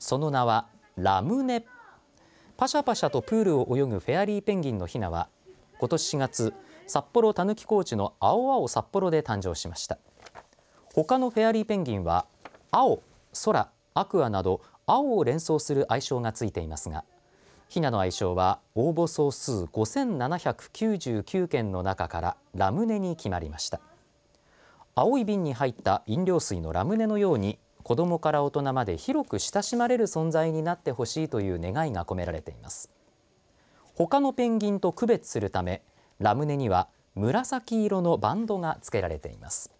その名はラムネパシャパシャとプールを泳ぐフェアリーペンギンのヒナは今年4月札幌たぬき高地の青青札幌で誕生しました他のフェアリーペンギンは青空アクアなど青を連想する愛称がついていますがヒナの愛称は応募総数5799件の中からラムネに決まりました青い瓶に入った飲料水のラムネのように子どもから大人まで広く親しまれる存在になってほしいという願いが込められています他のペンギンと区別するためラムネには紫色のバンドが付けられています